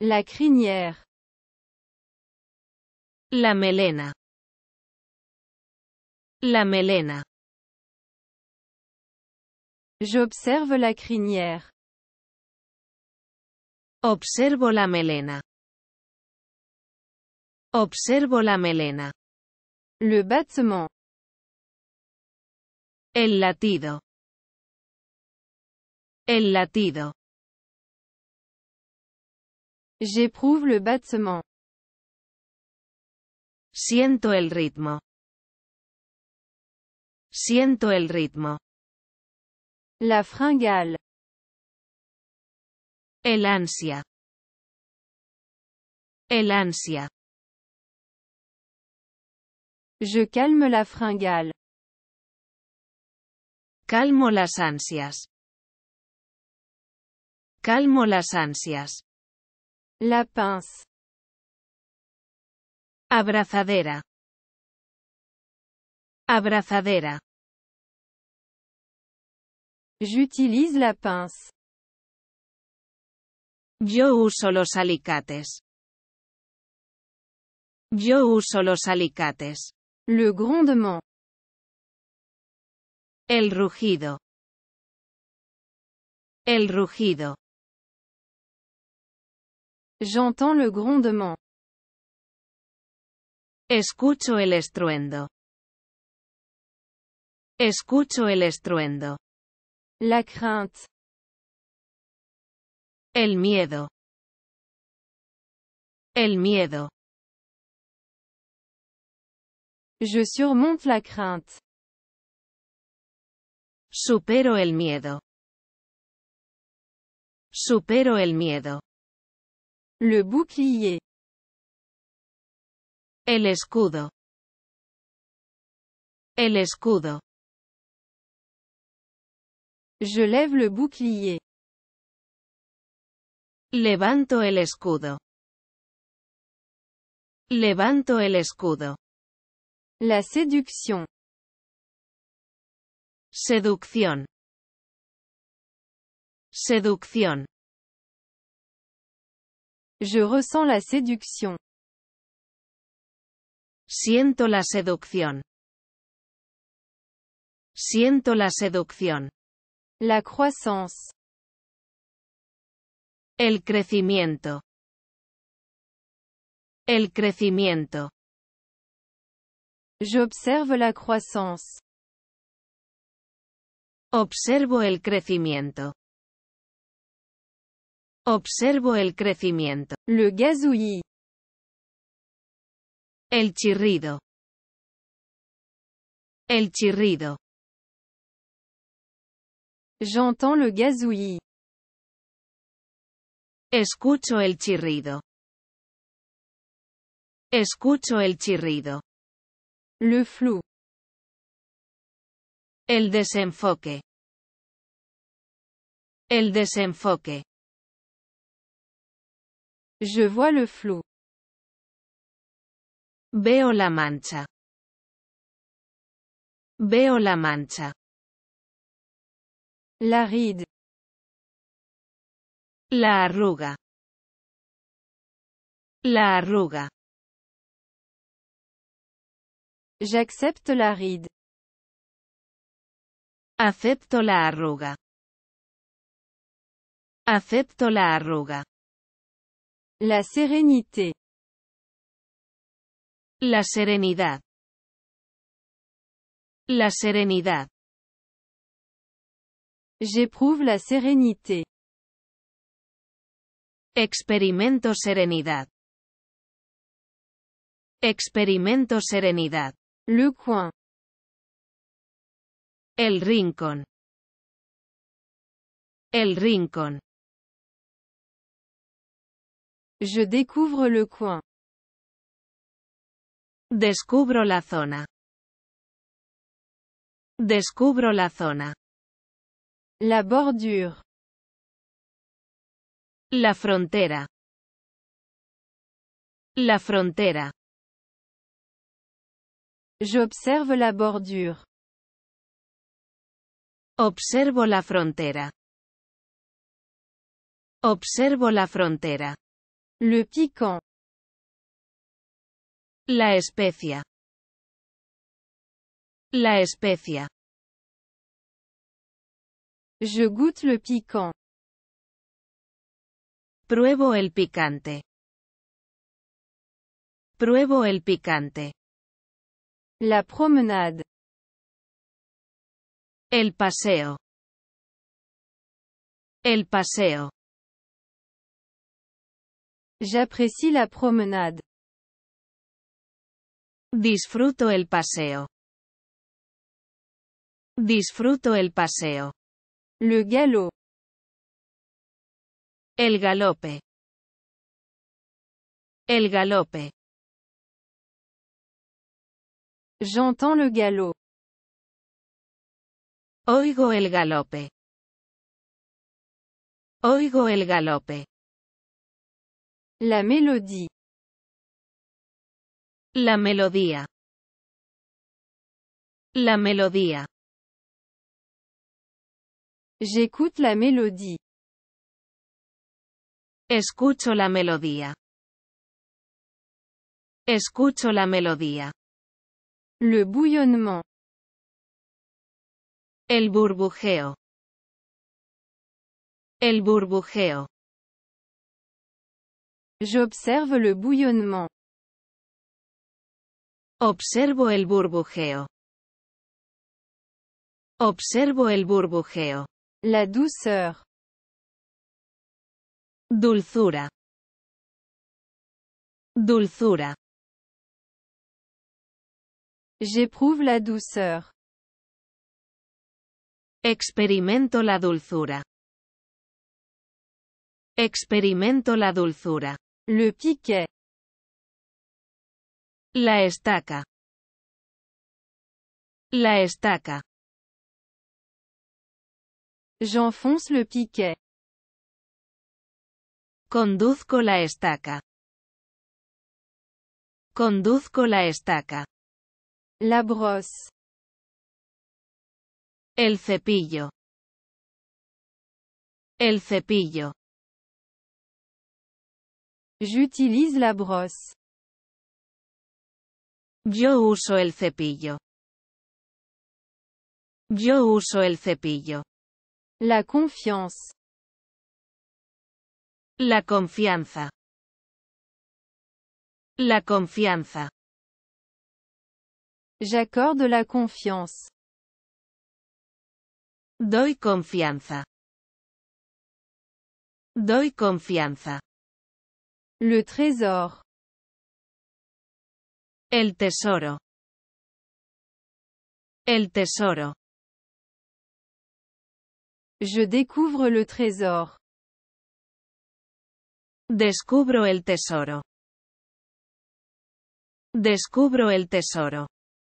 La crinière. La melena. La melena. J'observe la crinière. Observo la melena. Observo la melena. Le battement. El latido. El latido. J'éprouve le battement. Siento el ritmo. Siento el ritmo. La fringale. El ansia. El ansia. Je calme la fringale. Calmo las ansias. Calmo las ansias. La pince. Abrazadera. Abrazadera. J'utilise la pince. Yo uso los alicates. Yo uso los alicates. Le grondement. El rugido. El rugido. J'entends le grondement. Escucho el estruendo. Escucho el estruendo. La crainte. El miedo. El miedo. Je surmonte la crainte. Supero el miedo. Supero el miedo. Le bouclier. El escudo. El escudo. Je lève le bouclier. Levanto el escudo. Levanto el escudo. La séduction. Seducción. Seducción. Je ressens la séduction. Siento la seducción. Siento la seducción. La croissance. El crecimiento. El crecimiento. J'observe la croissance. Observo el crecimiento. Observo el crecimiento. Le gazouillis. El chirrido. El chirrido. J'entends le gazouillis. Escucho el chirrido. Escucho el chirrido. Le flou. El desenfoque. El desenfoque. Je vois le flou. Veo la mancha. Veo la mancha. La ride. La arruga. La arruga. J'accepte la ride. Acepto la arruga. Acepto la arruga. La Serenité. La serenidad. La serenidad. J'éprouve la sérénité. Experimento serenidad. Experimento serenidad. Le coin. El rincón. El rincón. Je découvre le coin. Descubro la zona. Descubro la zona. La bordure. La frontera. La frontera. J'observe la bordure. Observo la frontera. Observo la frontera. Le piquant. La especia. La especia. Je goûte le piquant. Pruebo el picante. Pruebo el picante. La promenade. El paseo. El paseo. J'apprécie la promenade. Disfruto el paseo. Disfruto el paseo. Le galop. El galope. El galope. J'entends le galop. Oigo el galope. Oigo el galope. La mélodie. La mélodie. La mélodie. J'écoute la mélodie. Escucho la mélodie. Escucho la mélodie. Le bouillonnement. El burbujeo. El burbujeo. J'observe le bouillonnement. Observo el burbujeo. Observo el burbujeo. La douceur. Dulzura. Dulzura. J'éprouve la douceur. Experimento la dulzura. Experimento la dulzura. Le piquet. La estaca. La estaca. J'enfonce le piquet. Conduzco la estaca. Conduzco la estaca. La brosse. El cepillo. El cepillo. J'utilise la brosse. Yo uso el cepillo. Yo uso el cepillo. La confiance. La confianza. La confianza. J'accorde la confiance. Doy confianza. Doy confianza. Le trésor. El tesoro. El tesoro. Je découvre le trésor. Descubro el tesoro. Descubro el tesoro.